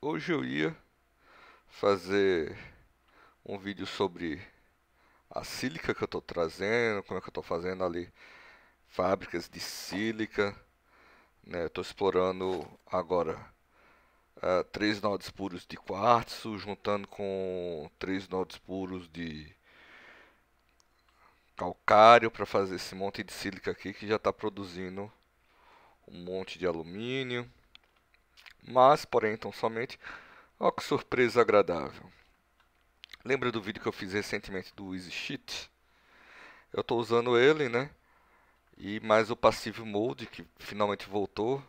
hoje eu ia fazer um vídeo sobre a sílica que eu estou trazendo, como é que eu estou fazendo ali fábricas de sílica, né? Estou explorando agora uh, três nodos puros de quartzo, juntando com três nodos puros de calcário para fazer esse monte de sílica aqui que já está produzindo um monte de alumínio mas, porém, então somente, ó que surpresa agradável. Lembra do vídeo que eu fiz recentemente do Easy Sheet? Eu estou usando ele, né? E mais o Passive Mode, que finalmente voltou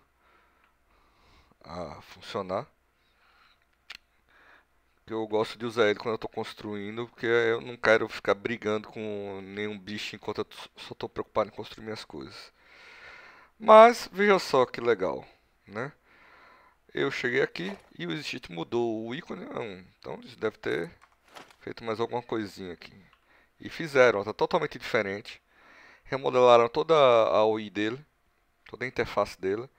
a funcionar. Eu gosto de usar ele quando eu estou construindo, porque eu não quero ficar brigando com nenhum bicho enquanto eu só estou preocupado em construir minhas coisas. Mas, veja só que legal, né? Eu cheguei aqui e o exit mudou o ícone. Não. Então eles devem ter feito mais alguma coisinha aqui. E fizeram, está totalmente diferente. Remodelaram toda a UI dele, toda a interface dele.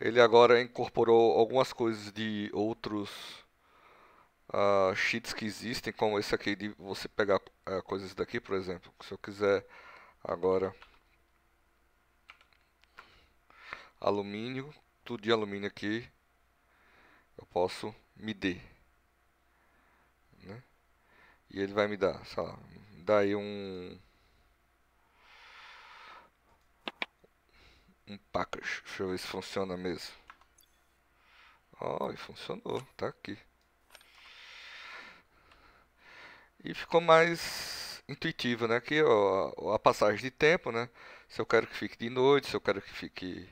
Ele agora incorporou algumas coisas de outros uh, que existem, como esse aqui de você pegar uh, coisas daqui, por exemplo. Se eu quiser agora alumínio, tudo de alumínio aqui, eu posso me dê. Né? E ele vai me dar, sei lá, daí um. Um package. Deixa eu ver se funciona mesmo. Ó, oh, funcionou, tá aqui. E ficou mais intuitivo, né? Aqui ó, a passagem de tempo, né? Se eu quero que fique de noite, se eu quero que fique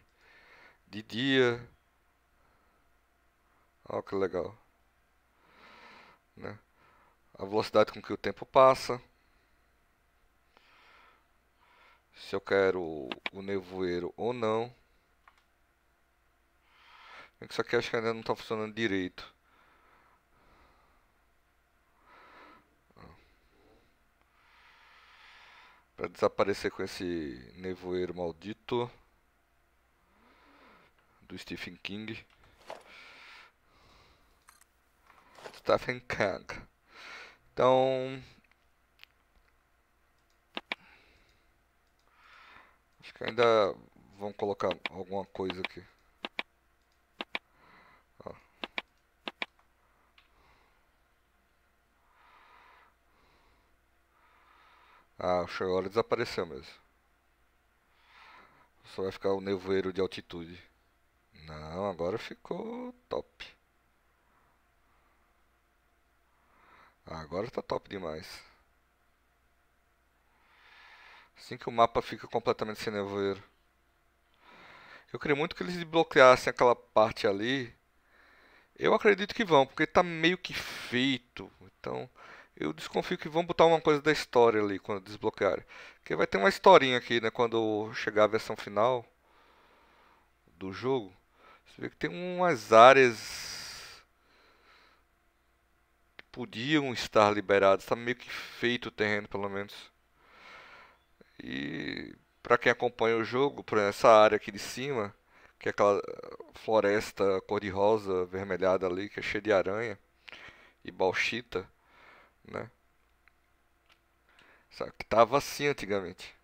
de dia Olha que legal. Né? A velocidade com que o tempo passa. Se eu quero o nevoeiro ou não. É isso aqui acho que ainda não está funcionando direito. Ah. Para desaparecer com esse nevoeiro maldito do Stephen King. Stephen King. Então. Acho que ainda vamos colocar alguma coisa aqui. Ah, o Sherlock desapareceu mesmo. Só vai ficar o nevoeiro de altitude. Não, agora ficou top. Ah, agora tá top demais. Assim que o mapa fica completamente sem nevoeiro. Eu queria muito que eles desbloqueassem aquela parte ali. Eu acredito que vão, porque tá meio que feito. Então, eu desconfio que vão botar uma coisa da história ali quando desbloquearem. Porque vai ter uma historinha aqui, né? Quando chegar a versão final do jogo. Você vê que tem umas áreas podiam estar liberados. Está meio que feito o terreno, pelo menos. E para quem acompanha o jogo, por essa área aqui de cima, que é aquela floresta cor-de-rosa, vermelhada ali, que é cheia de aranha e bauxita, né? Sabe, que tava assim antigamente.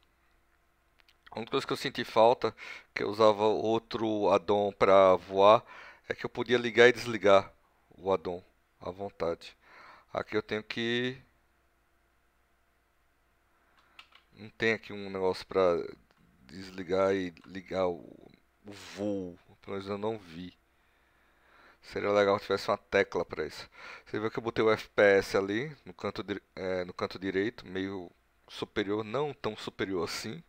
A única coisa que eu senti falta, que eu usava outro addon para voar, é que eu podia ligar e desligar o addon à vontade. Aqui eu tenho que... Não tem aqui um negócio para desligar e ligar o, o voo. Pelo menos eu não vi. Seria legal se tivesse uma tecla para isso. Você viu que eu botei o FPS ali no canto, é, no canto direito, meio superior, não tão superior assim.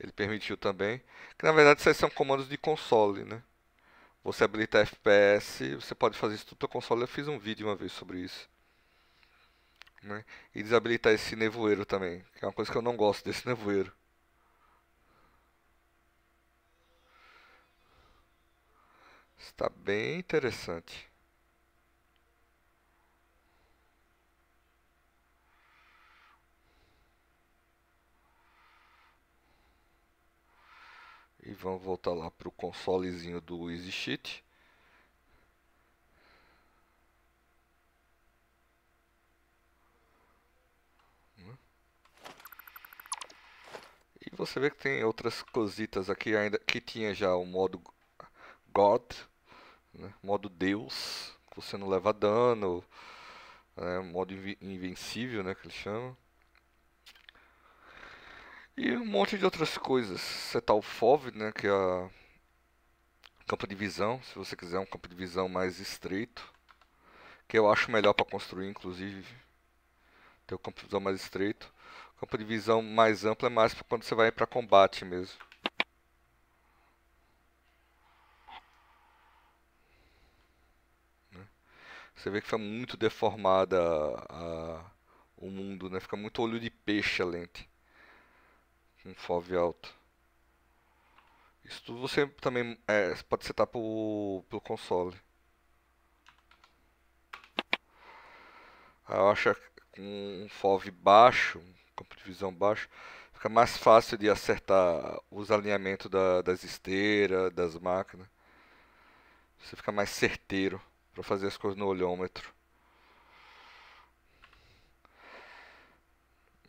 Ele permitiu também. Que na verdade esses são comandos de console, né? Você habilita FPS, você pode fazer isso tudo no console. Eu fiz um vídeo uma vez sobre isso. Né? E desabilitar esse nevoeiro também, que é uma coisa que eu não gosto desse nevoeiro. Está bem interessante. vamos voltar lá para o consolezinho do EasySheet. E você vê que tem outras cositas aqui ainda que tinha já o modo God, né? modo Deus, você não leva dano, né? modo invencível, né, que ele chama. E um monte de outras coisas. Cetalfov, tá né, que é a campo de visão, se você quiser um campo de visão mais estreito, que eu acho melhor para construir, inclusive, ter o um campo de visão mais estreito. O campo de visão mais amplo é mais para quando você vai para combate mesmo. Né? Você vê que fica muito deformada a, a, o mundo, né? Fica muito olho de peixe a lente um FOV alto. Isso tudo você também é, pode setar pro, console. Ah, eu acho que um FOV baixo, campo de visão baixo, fica mais fácil de acertar os alinhamentos da, das esteiras, das máquinas. Você fica mais certeiro para fazer as coisas no olhômetro.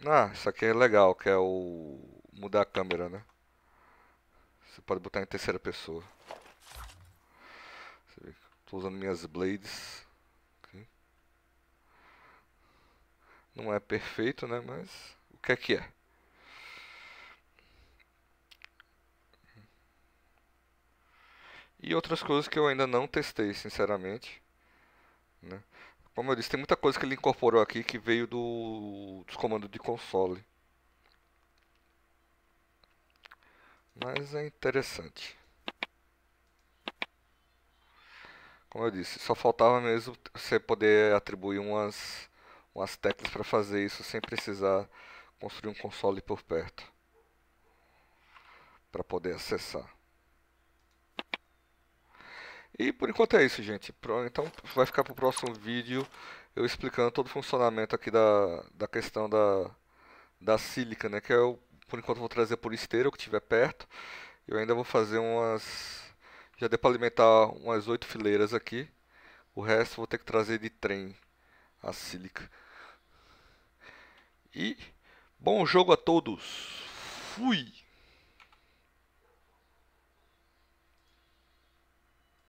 Ah, isso aqui é legal, que é o mudar a câmera, né? Você pode botar em terceira pessoa. Estou usando minhas blades. Não é perfeito, né? Mas o que é que é? E outras coisas que eu ainda não testei, sinceramente. Né? Como eu disse, tem muita coisa que ele incorporou aqui que veio do, dos comandos de console. Mas é interessante. Como eu disse, só faltava mesmo você poder atribuir umas, umas teclas para fazer isso sem precisar construir um console por perto para poder acessar. E por enquanto é isso, gente. Então vai ficar para o próximo vídeo eu explicando todo o funcionamento aqui da, da questão da, da sílica, né? Que é o por enquanto vou trazer por esteira, o que tiver perto. Eu ainda vou fazer umas... Já deu para alimentar umas oito fileiras aqui. O resto vou ter que trazer de trem a sílica. E bom jogo a todos. Fui!